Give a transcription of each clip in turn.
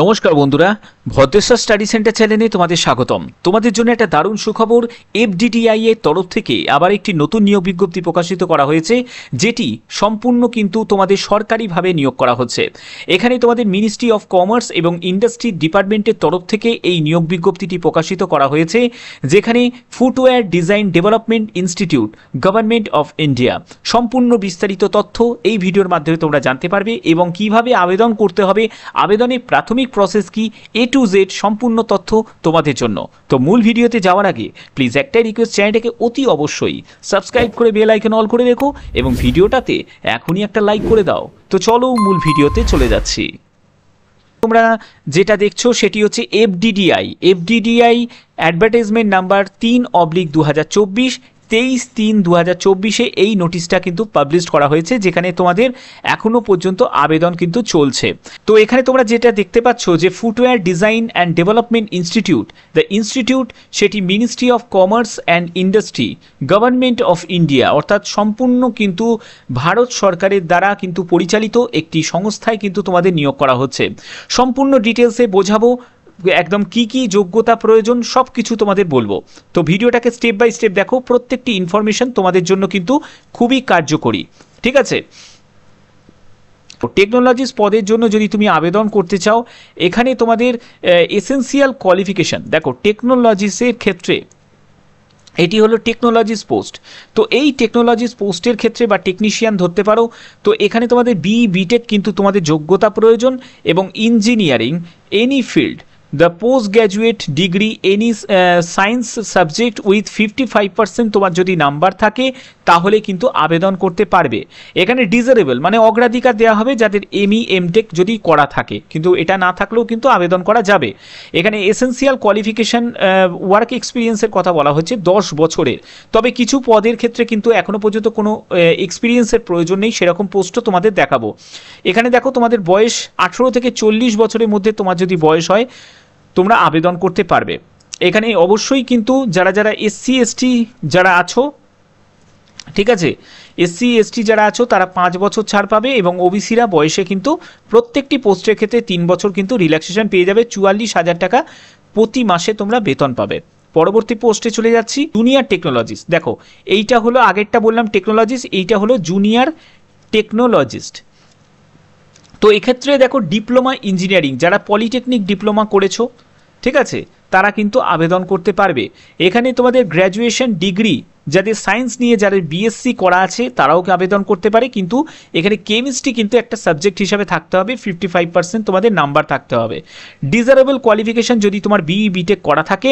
নমস্কার বন্ধুরা Bhadreswar study centre চ্যানেলে তোমাদের স্বাগতম তোমাদের জন্য একটা দারুণ সুখবর এফডিটিআই এর তরফ থেকে আবার একটি নতুন নিয়োগ বিজ্ঞপ্তি প্রকাশিত করা হয়েছে যেটি সম্পূর্ণ কিন্তু তোমাদের সরকারিভাবে নিয়োগ করা হচ্ছে এখানে তোমাদের মিনিস্ট্রি অফ কমার্স এবং ইন্ডাস্ট্রি ডিপার্টমেন্টের তরফ থেকে এই নিয়োগ বিজ্ঞপ্তিটি প্রকাশিত করা হয়েছে যেখানে footwear design development institute government of India সম্পূর্ণ বিস্তারিত তথ্য এই ভিডিওর মাধ্যমে তোমরা জানতে পারবে এবং কিভাবে আবেদন করতে হবে আবেদনের প্রাথমিক প্রসেস কি এ টু টু জেড সম্পূর্ণ তথ্য তোমাদের জন্য তো মূল ভিডিওতে যাওয়ার আগে প্লিজ একটাই রিকোয়েস্ট চ্যানেলটাকে অতি অবশ্যই সাবস্ক্রাইব করে বেল আইকন অল করে রেখো এবং ভিডিওটাতে এখনই একটা লাইক করে দাও তো চলো মূল ভিডিওতে চলে যাচ্ছি তোমরা যেটা দেখছো সেটি হচ্ছে এফডিডিআই এফডিডিআই অ্যাডভার্টাইজমেন্ট নাম্বার তিন অবলিক দু তেইশ তিন দু হাজার চব্বিশে এই নোটিশটা কিন্তু পাবলিশ করা হয়েছে যেখানে তোমাদের এখনও পর্যন্ত আবেদন কিন্তু চলছে তো এখানে তোমরা যেটা দেখতে পাচ্ছ যে footwear design and development institute the institute সেটি ministry of commerce and industry government of India অর্থাৎ সম্পূর্ণ কিন্তু ভারত সরকারের দ্বারা কিন্তু পরিচালিত একটি সংস্থায় কিন্তু তোমাদের নিয়োগ করা হচ্ছে সম্পূর্ণ ডিটেলসে বোঝাবো একদম কি কি যোগ্যতা প্রয়োজন সব কিছু তোমাদের বলবো তো ভিডিওটাকে স্টেপ বাই স্টেপ দেখো প্রত্যেকটি ইনফরমেশন তোমাদের জন্য কিন্তু খুবই কার্যকরী ঠিক আছে টেকনোলজিস পদের জন্য যদি তুমি আবেদন করতে চাও এখানে তোমাদের এসেন্সিয়াল কোয়ালিফিকেশান দেখো টেকনোলজিসের ক্ষেত্রে এটি হলো টেকনোলজিস পোস্ট তো এই টেকনোলজিস পোস্টের ক্ষেত্রে বা টেকনিশিয়ান ধরতে পারো তো এখানে তোমাদের বি বিটেক কিন্তু তোমাদের যোগ্যতা প্রয়োজন এবং engineering any field the post graduate degree any science subject with fifty five percent তোমার যদি নাম্বার থাকে তাহলে কিন্তু আবেদন করতে পারবে এখানে ডিজারেবল মানে অগ্রাধিকার দেওয়া হবে যাদের এমই এমটেক e, যদি করা থাকে কিন্তু এটা না থাকলেও কিন্তু আবেদন করা যাবে এখানে এসেন্সিয়াল কোয়ালিফিকেশান ওয়ার্ক এক্সপিরিয়েন্সের কথা বলা হচ্ছে দশ বছরের তবে কিছু পদের ক্ষেত্রে কিন্তু এখনও পর্যন্ত কোনো uh, এক্সপিরিয়েন্সের প্রয়োজন নেই সেরকম পোস্টও তোমাদের দেখাবো এখানে দেখো তোমাদের বয়স আঠেরো থেকে চল্লিশ বছরের মধ্যে তোমার যদি বয়স হয় তোমরা আবেদন করতে পারবে এখানে অবশ্যই কিন্তু যারা যারা এসসি এসটি যারা আছো ঠিক আছে এসসি এসটি যারা আছো তারা পাঁচ বছর ছাড় পাবে এবং ওবিসিরা বয়সে কিন্তু প্রত্যেকটি পোস্টের ক্ষেত্রে তিন বছর কিন্তু রিল্যাক্সেশন পেয়ে যাবে চুয়াল্লিশ হাজার টাকা প্রতি মাসে তোমরা বেতন পাবে পরবর্তী পোস্টে চলে যাচ্ছি জুনিয়ার টেকনোলজিস্ট দেখো এইটা হলো আগেরটা বললাম টেকনোলজিস্ট এইটা হলো জুনিয়র টেকনোলজিস্ট তো এক্ষেত্রে দেখো ডিপ্লোমা ইঞ্জিনিয়ারিং যারা পলিটেকনিক ডিপ্লোমা করেছো ঠিক আছে তারা কিন্তু আবেদন করতে পারবে এখানে তোমাদের গ্র্যাজুয়েশন ডিগ্রি যাদের সায়েন্স নিয়ে যাদের বিএসসি করা আছে তারাও আবেদন করতে পারে কিন্তু এখানে কেমিস্ট্রি কিন্তু একটা সাবজেক্ট হিসাবে থাকতে হবে ফিফটি ফাইভ পার্সেন্ট তোমাদের নাম্বার থাকতে হবে ডিজারেবল কোয়ালিফিকেশান যদি তোমার বিই বিটেক e করা থাকে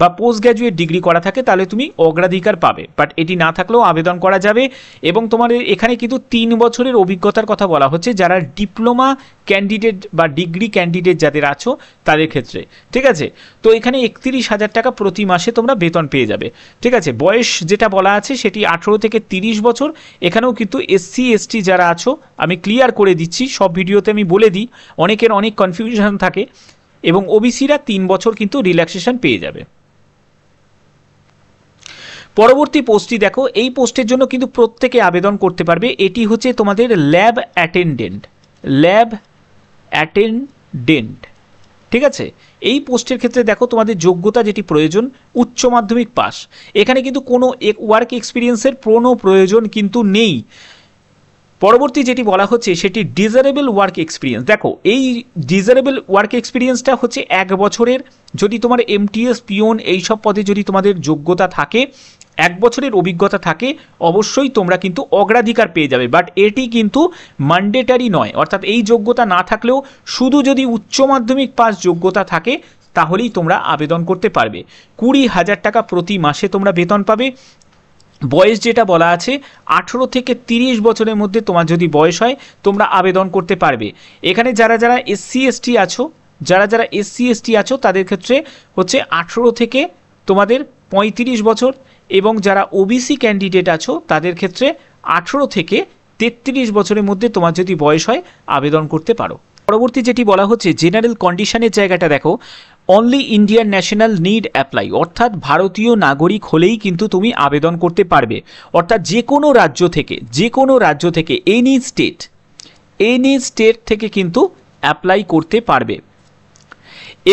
বা পোস্ট গ্র্যাজুয়েট ডিগ্রি করা থাকে তাহলে তুমি অগ্রাধিকার পাবে বাট এটি না থাকলেও আবেদন করা যাবে এবং তোমার এখানে কিন্তু তিন বছরের অভিজ্ঞতার কথা বলা হচ্ছে যারা ডিপ্লোমা ক্যান্ডিডেট বা ডিগ্রি ক্যান্ডিডেট যাদের আছো তাদের ক্ষেত্রে ঠিক আছে তো এখানে একত্রিশ হাজার টাকা প্রতি মাসে তোমরা বেতন পেয়ে যাবে ঠিক আছে বয়স যেটা বলা আছে সেটি আঠেরো থেকে তিরিশ বছর এখানেও কিন্তু এসসি এসটি যারা আছো আমি ক্লিয়ার করে দিচ্ছি সব ভিডিওতে আমি বলে দিই অনেকের অনেক কনফিউশন থাকে এবং ওবিসিরা তিন বছর কিন্তু রিল্যাক্সেশন পেয়ে যাবে পরবর্তী পোস্টটি দেখো এই পোস্টের জন্য কিন্তু প্রত্যেকে আবেদন করতে পারবে এটি হচ্ছে তোমাদের ল্যাব অ্যাটেন্ডেন্ট ল্যাব অ্যাটেন্ডেন্ট ঠিক আছে এই পোস্টের ক্ষেত্রে দেখো তোমাদের যোগ্যতা যেটি প্রয়োজন উচ্চ মাধ্যমিক পাস এখানে কিন্তু কোনো ওয়ার্ক এক্সপিরিয়েন্সের কোনো প্রয়োজন কিন্তু নেই পরবর্তী যেটি বলা হচ্ছে সেটি ডিজারেবল ওয়ার্ক এক্সপিরিয়েন্স দেখো এই ডিজারেবল ওয়ার্ক এক্সপিরিয়েন্সটা হচ্ছে এক বছরের যদি তোমার এমটিএস পিওন এইসব পদে যদি তোমাদের যোগ্যতা থাকে এক বছরের অভিজ্ঞতা থাকে অবশ্যই তোমরা কিন্তু অগ্রাধিকার পেয়ে যাবে বাট এটি কিন্তু ম্যান্ডেটারি নয় অর্থাৎ এই যোগ্যতা না থাকলেও শুধু যদি উচ্চ মাধ্যমিক পাস যোগ্যতা থাকে তাহলেই তোমরা আবেদন করতে পারবে কুড়ি হাজার টাকা প্রতি মাসে তোমরা বেতন পাবে বয়স যেটা বলা আছে আঠেরো থেকে ৩০ বছরের মধ্যে তোমার যদি বয়স হয় তোমরা আবেদন করতে পারবে এখানে যারা যারা এসসি টি আছো যারা যারা এসসি এসটি আছো তাদের ক্ষেত্রে হচ্ছে আঠেরো থেকে তোমাদের ৩৫ বছর এবং যারা ওবিসি ক্যান্ডিডেট আছো তাদের ক্ষেত্রে আঠেরো থেকে তেত্রিশ বছরের মধ্যে তোমার যদি বয়স হয় আবেদন করতে পারো পরবর্তী যেটি বলা হচ্ছে জেনারেল কন্ডিশনের জায়গাটা দেখো only Indian national need apply অর্থাৎ ভারতীয় নাগরিক হলেই কিন্তু তুমি আবেদন করতে পারবে অর্থাৎ যে কোনো রাজ্য থেকে যে কোনো রাজ্য থেকে এনি স্টেট এনি স্টেট থেকে কিন্তু অ্যাপ্লাই করতে পারবে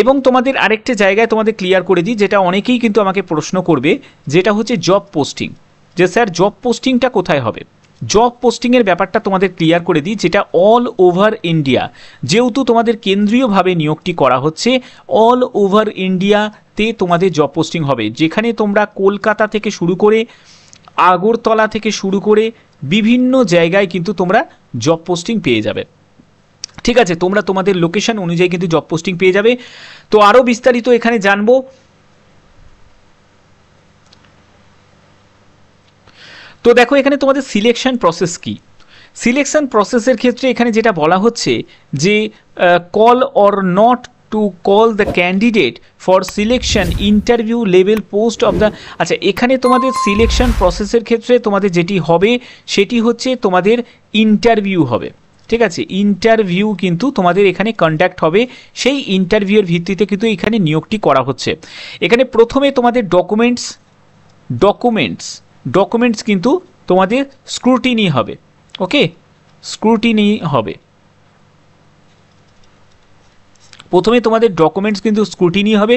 এবং তোমাদের আরেকটা জায়গায় তোমাদের ক্লিয়ার করে দিই যেটা অনেকেই কিন্তু আমাকে প্রশ্ন করবে যেটা হচ্ছে জব পোস্টিং যে স্যার জব পোস্টিংটা কোথায় হবে জব পোস্টিংয়ের ব্যাপারটা তোমাদের ক্লিয়ার করে দিই যেটা অল ওভার ইন্ডিয়া যেহেতু তোমাদের কেন্দ্রীয়ভাবে নিয়োগটি করা হচ্ছে অল ওভার ইন্ডিয়াতে তোমাদের জব পোস্টিং হবে যেখানে তোমরা কলকাতা থেকে শুরু করে আগরতলা থেকে শুরু করে বিভিন্ন জায়গায় কিন্তু তোমরা জব পোস্টিং পেয়ে যাবে ঠিক আছে তোমরা তোমাদের লোকেশন অনুযায়ী কিন্তু জব পোস্টিং পেয়ে যাবে তো আরও বিস্তারিত এখানে জানবো তো দেখো এখানে তোমাদের সিলেকশন প্রসেস কি সিলেকশন প্রসেসের ক্ষেত্রে এখানে যেটা বলা হচ্ছে যে call or not to call the candidate for selection interview level post of the আচ্ছা এখানে তোমাদের সিলেকশন প্রসেসের ক্ষেত্রে তোমাদের যেটি হবে সেটি হচ্ছে তোমাদের ইন্টারভিউ হবে ঠিক আছে ইন্টারভিউ কিন্তু তোমাদের এখানে কন্ডাক্ট হবে সেই ইন্টারভিউয়ের ভিত্তিতে কিন্তু এখানে নিয়োগটি করা হচ্ছে এখানে প্রথমে তোমাদের ডকুমেন্টস ডকুমেন্টস ডকুমেন্টস কিন্তু তোমাদের স্ক্রুটিনি হবে ওকে স্ক্রুটিনি হবে প্রথমে তোমাদের ডকুমেন্টস কিন্তু স্ক্রুটিনি হবে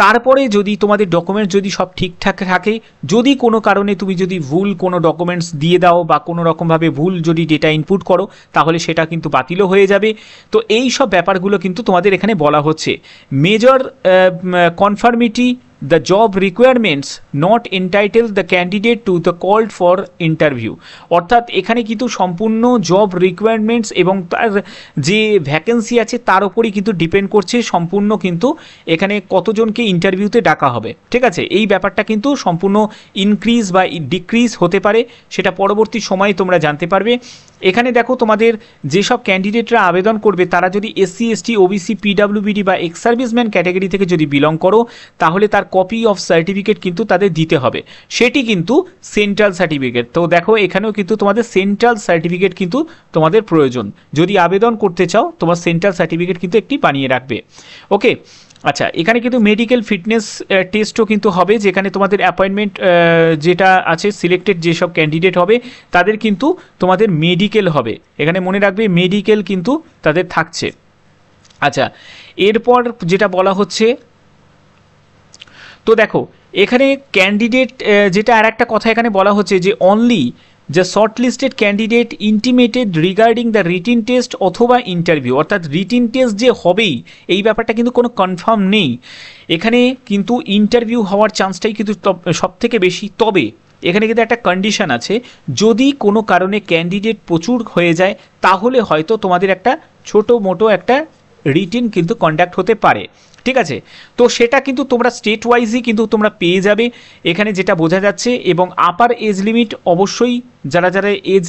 তারপরে যদি তোমাদের ডকুমেন্টস যদি সব ঠিকঠাক থাকে যদি কোনো কারণে তুমি যদি ভুল কোনো ডকুমেন্টস দিয়ে দাও বা কোনো রকমভাবে ভুল যদি ডেটা ইনপুট করো তাহলে সেটা কিন্তু বাতিলও হয়ে যাবে তো এই সব ব্যাপারগুলো কিন্তু তোমাদের এখানে বলা হচ্ছে major conformity the job requirements not entitle the candidate to the called for interview অর্থাৎ এখানে কিন্তু সম্পূর্ণ জব রিকোয়ারমেন্টস এবং তার যে ভ্যাকেন্সি আছে তার উপরই কিন্তু ডিপেন্ড করছে সম্পূর্ণ কিন্তু এখানে কতজনকে ইন্টারভিউতে ডাকা হবে ঠিক আছে এই ব্যাপারটা কিন্তু সম্পূর্ণ ইনক্রিজ বা ডিক্রিজ হতে পারে সেটা পরবর্তী সময়ে তোমরা জানতে পারবে এখানে দেখো তোমাদের যেসব ক্যান্ডিডেটরা আবেদন করবে তারা যদি এসসি এসটি ওবিসি পিডাব্লিউবিডি বা এক্স সার্ভিসম্যান ক্যাটাগরি থেকে যদি বিলং করো তাহলে তার কপি অফ সার্টিফিকেট কিন্তু তাদের দিতে হবে সেটি কিন্তু সেন্ট্রাল সার্টিফিকেট তো দেখো এখানেও কিন্তু তোমাদের সেন্ট্রাল সার্টিফিকেট কিন্তু তোমাদের প্রয়োজন যদি আবেদন করতে চাও তোমার সেন্ট্রাল সার্টিফিকেট কিন্তু একটি বানিয়ে রাখবে ওকে আচ্ছা এখানে কিন্তু মেডিকেল ফিটনেস টেস্টও কিন্তু হবে যেখানে তোমাদের অ্যাপয়েন্টমেন্ট যেটা আছে সিলেক্টেড যেসব ক্যান্ডিডেট হবে তাদের কিন্তু তোমাদের মেডিকেল হবে এখানে মনে রাখবে মেডিকেল কিন্তু তাদের থাকছে আচ্ছা এরপর যেটা বলা হচ্ছে তো দেখো এখানে ক্যান্ডিডেট যেটা আর একটা কথা এখানে বলা হচ্ছে যে only short listed candidate intimated regarding the written test অথবা ইন্টারভিউ অর্থাৎ রিটিন টেস্ট যে হবেই এই ব্যাপারটা কিন্তু কোনো কনফার্ম নেই এখানে কিন্তু ইন্টারভিউ হওয়ার চান্সটাই কিন্তু সব থেকে বেশি তবে এখানে কিন্তু একটা কন্ডিশন আছে যদি কোনো কারণে ক্যান্ডিডেট প্রচুর হয়ে যায় তাহলে হয়তো তোমাদের একটা ছোটো মোটো একটা রিটিন কিন্তু কন্ডাক্ট হতে পারে ঠিক আছে তো সেটা কিন্তু তোমরা স্টেট ওয়াইজই কিন্তু তোমরা পেয়ে যাবে এখানে যেটা বোঝা যাচ্ছে এবং আপার এজ লিমিট অবশ্যই যারা যারা এজ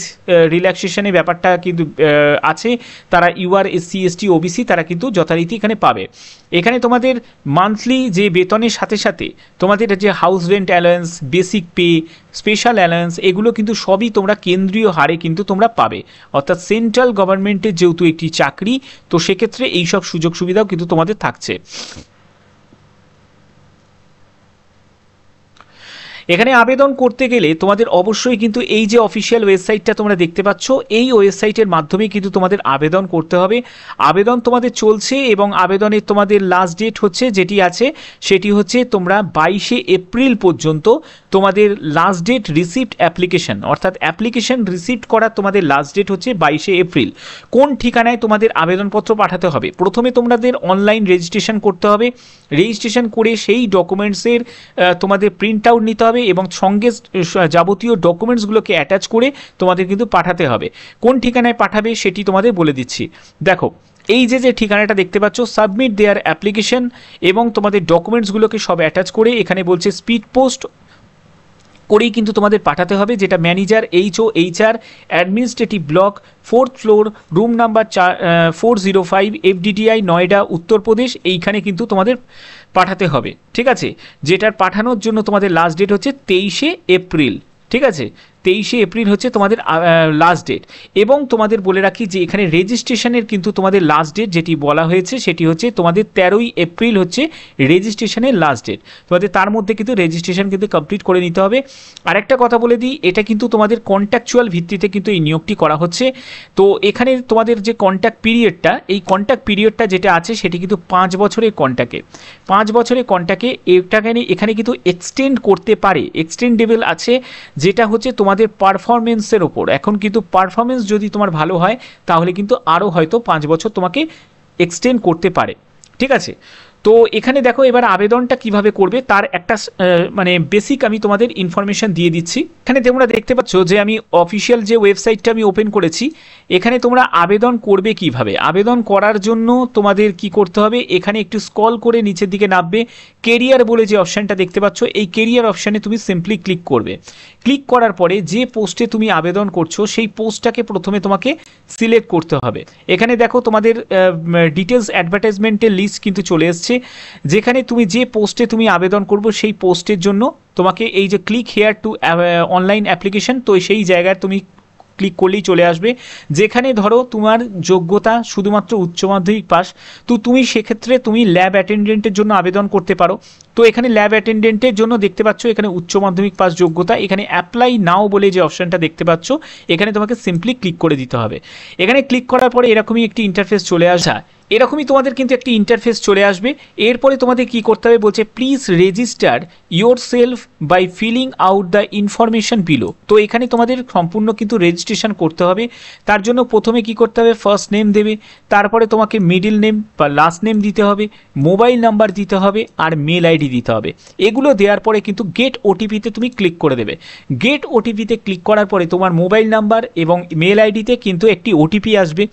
রিল্যাক্সেশনের ব্যাপারটা কিন্তু আছে তারা ইউআর এসসি এসটি ওবিসি তারা কিন্তু যথারীতি এখানে পাবে এখানে তোমাদের মান্থলি যে বেতনের সাথে সাথে তোমাদের যে house rent allowance basic pay special allowance এগুলো কিন্তু সবই তোমরা কেন্দ্রীয় হারে কিন্তু তোমরা পাবে অর্থাৎ সেন্ট্রাল গভর্নমেন্টের যেহেতু একটি চাকরি তো সেক্ষেত্রে এইসব সুযোগ সুবিধাও কিন্তু তোমাদের থাকছে এখানে আবেদন করতে গেলে তোমাদের অবশ্যই কিন্তু এই যে অফিসিয়াল ওয়েবসাইটটা তোমরা দেখতে পাচ্ছ এই ওয়েবসাইটের মাধ্যমে কিন্তু তোমাদের আবেদন করতে হবে আবেদন তোমাদের চলছে এবং আবেদনের তোমাদের লাস্ট ডেট হচ্ছে যেটি আছে সেটি হচ্ছে তোমরা বাইশে এপ্রিল পর্যন্ত তোমাদের লাস্ট ডেট রিসিপ্ট অ্যাপ্লিকেশন অর্থাৎ অ্যাপ্লিকেশন রিসিপ্ট করার তোমাদের লাস্ট ডেট হচ্ছে বাইশে এপ্রিল কোন ঠিকানায় তোমাদের আবেদনপত্র পাঠাতে হবে প্রথমে তোমাদের অনলাইন রেজিস্ট্রেশন করতে হবে রেজিস্ট্রেশন করে সেই ডকুমেন্টসের তোমাদের প্রিন্ট আউট নিতে হবে এবং সঙ্গে যাবতীয় ডকুমেন্টসগুলোকে অ্যাটাচ করে তোমাদের কিন্তু পাঠাতে হবে কোন ঠিকানায় পাঠাবে সেটি তোমাদের বলে দিচ্ছি দেখো এই যে যে ঠিকানাটা দেখতে পাচ্ছ সাবমিট দেয়ার অ্যাপ্লিকেশন এবং তোমাদের ডকুমেন্টসগুলোকে সব অ্যাটাচ করে এখানে বলছে স্পিড পোস্ট করেই কিন্তু তোমাদের পাঠাতে হবে যেটা manager H H HR administrative block fourth floor room number চার four zero five Noida Uttar Pradesh এইখানে কিন্তু তোমাদের পাঠাতে হবে ঠিক আছে যেটার পাঠানোর জন্য তোমাদের লাস্ট ডেট হচ্ছে তেইশে এপ্রিল ঠিক আছে তেইশে এপ্রিল হচ্ছে তোমাদের লাস্ট ডেট এবং তোমাদের বলে রাখি যে এখানে রেজিস্ট্রেশনের কিন্তু তোমাদের লাস্ট ডেট যেটি বলা হয়েছে সেটি হচ্ছে তোমাদের তেরোই এপ্রিল হচ্ছে রেজিস্ট্রেশনের লাস্ট ডেট তোমাদের তার মধ্যে কিন্তু রেজিস্ট্রেশন কিন্তু কমপ্লিট করে নিতে হবে আরেকটা কথা বলে দিই এটা কিন্তু তোমাদের কন্ট্যাকচুয়াল ভিত্তিতে কিন্তু এই নিয়োগটি করা হচ্ছে তো এখানে তোমাদের যে কন্ট্যাক্ট পিরিয়ডটা এই কন্ট্যাক্ট পিরিয়ডটা যেটা আছে সেটি কিন্তু পাঁচ বছরের কন্ট্যাক্টে পাঁচ বছরের কন্ট্যাক্টে এটাকে এখানে কিন্তু এক্সটেন্ড করতে পারে এক্সটেন্ডেবল আছে যেটা হচ্ছে তোমাদের তোমাদের পারফরমেন্সের ওপর এখন কিন্তু পারফরমেন্স যদি তোমার ভালো হয় তাহলে কিন্তু আরও হয়তো পাঁচ বছর তোমাকে এক্সটেন্ড করতে পারে ঠিক আছে তো এখানে দেখো এবার আবেদনটা কিভাবে করবে তার একটা মানে বেসিক আমি তোমাদের ইনফরমেশান দিয়ে দিচ্ছি এখানে তোমরা দেখতে পাচ্ছ যে আমি অফিসিয়াল যে ওয়েবসাইটটা আমি ওপেন করেছি এখানে তোমরা আবেদন করবে কিভাবে আবেদন করার জন্য তোমাদের কি করতে হবে এখানে একটু স্কল করে নিচের দিকে নামবে কেরিয়ার বলে যে অপশানটা দেখতে পাচ্ছ এই কেরিয়ার অপশানে তুমি সিম্পলি ক্লিক করবে ক্লিক করার পরে যে পোস্টে তুমি আবেদন করছো সেই পোস্টটাকে প্রথমে তোমাকে সিলেক্ট করতে হবে এখানে দেখো তোমাদের ডিটেলস অ্যাডভার্টাইজমেন্টের লিস্ট কিন্তু চলে এসছে আসছে যেখানে তুমি যে পোস্টে তুমি আবেদন করবো সেই পোস্টের জন্য তোমাকে এই যে click here to online application তো সেই জায়গায় তুমি ক্লিক করলেই চলে আসবে যেখানে ধরো তোমার যোগ্যতা শুধুমাত্র উচ্চ মাধ্যমিক পাস তো তুমি সেক্ষেত্রে তুমি ল্যাব অ্যাটেন্ডেন্টের জন্য আবেদন করতে পারো তো এখানে ল্যাব অ্যাটেন্ডেন্টের জন্য দেখতে পাচ্ছ এখানে উচ্চ মাধ্যমিক পাস যোগ্যতা এখানে অ্যাপ্লাই নাও বলে যে অপশানটা দেখতে পাচ্ছ এখানে তোমাকে সিম্পলি ক্লিক করে দিতে হবে এখানে ক্লিক করার পরে এরকমই একটি ইন্টারফেস চলে আসা এরকমই তোমাদের কিন্তু একটি ইন্টারফেস চলে আসবে এরপরে তোমাদের কি করতে হবে বলছে please register yourself by filling out the information below তো এখানে তোমাদের সম্পূর্ণ কিন্তু রেজিস্ট্রেশন করতে হবে তার জন্য প্রথমে কি করতে হবে ফার্স্ট নেম দেবে তারপরে তোমাকে মিডিল নেম বা লাস্ট নেম দিতে হবে মোবাইল নাম্বার দিতে হবে আর মেল আইডি দিতে হবে এগুলো দেওয়ার পরে কিন্তু গেট ওটিপিতে তুমি ক্লিক করে দেবে গেট ওটিপিতে ক্লিক করার পরে তোমার মোবাইল নাম্বার এবং মেল আইডিতে কিন্তু একটি ওটিপি আসবে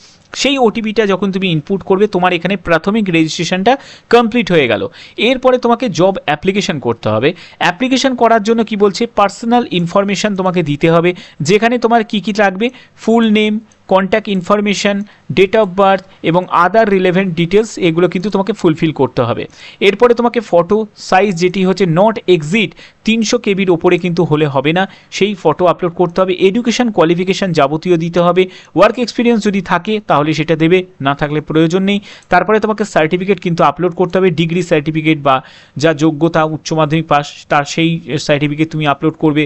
সেই ওটিপিটা যখন তুমি ইনপুট করবে তোমার এখানে প্রাথমিক রেজিস্ট্রেশনটা কমপ্লিট হয়ে গেল এরপরে তোমাকে জব অ্যাপ্লিকেশন করতে হবে অ্যাপ্লিকেশন করার জন্য কি বলছে পার্সোনাল ইনফরমেশান তোমাকে দিতে হবে যেখানে তোমার কি কি লাগবে full name contact information date of birth এবং আদার রিলেভেন্ট ডিটেলস এগুলো কিন্তু তোমাকে ফুলফিল করতে হবে এরপরে তোমাকে ফটো সাইজ যেটি হচ্ছে নট এক্সিট তিনশো কেবির ওপরে কিন্তু হলে হবে না সেই ফটো আপলোড করতে হবে এডুকেশান কোয়ালিফিকেশান যাবতীয় দিতে হবে ওয়ার্ক এক্সপিরিয়েন্স যদি থাকে তাহলে সেটা দেবে না থাকলে প্রয়োজন নেই তারপরে তোমাকে সার্টিফিকেট কিন্তু আপলোড করতে হবে ডিগ্রি সার্টিফিকেট বা যা যোগ্যতা উচ্চ মাধ্যমিক পাস তার সেই সার্টিফিকেট তুমি আপলোড করবে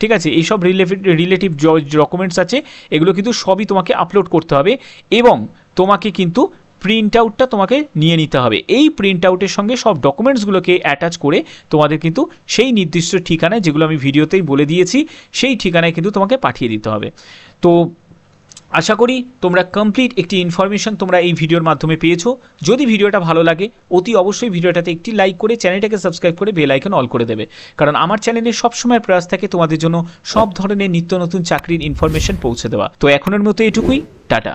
ঠিক আছে এইসব রিলেটিভ রিলেটিভ ডকুমেন্টস আছে এগুলো কিন্তু সবই তোমাকে আপলোড করতে হবে এবং তোমাকে কিন্তু প্রিন্ট আউটটা তোমাকে নিয়ে নিতে হবে এই প্রিন্ট আউটের সঙ্গে সব ডকুমেন্টসগুলোকে অ্যাটাচ করে তোমাদের কিন্তু সেই নির্দিষ্ট ঠিকানায় যেগুলো আমি ভিডিওতেই বলে দিয়েছি সেই ঠিকানায় কিন্তু তোমাকে পাঠিয়ে দিতে হবে তো আশা করি তোমরা কমপ্লিট একটি ইনফরমেশন তোমরা এই ভিডিওর মাধ্যমে পেয়েছো যদি ভিডিওটা ভালো লাগে অতি অবশ্যই ভিডিওটাতে একটি লাইক করে চ্যানেলটাকে সাবস্ক্রাইব করে বেল আইকন অল করে দেবে কারণ আমার চ্যানেলে সবসময় প্রয়াস থাকে তোমাদের জন্য সব ধরনের নিত্য নতুন চাকরির ইনফরমেশন পৌঁছে দেওয়া তো এখনের মতো এটুকুই টাটা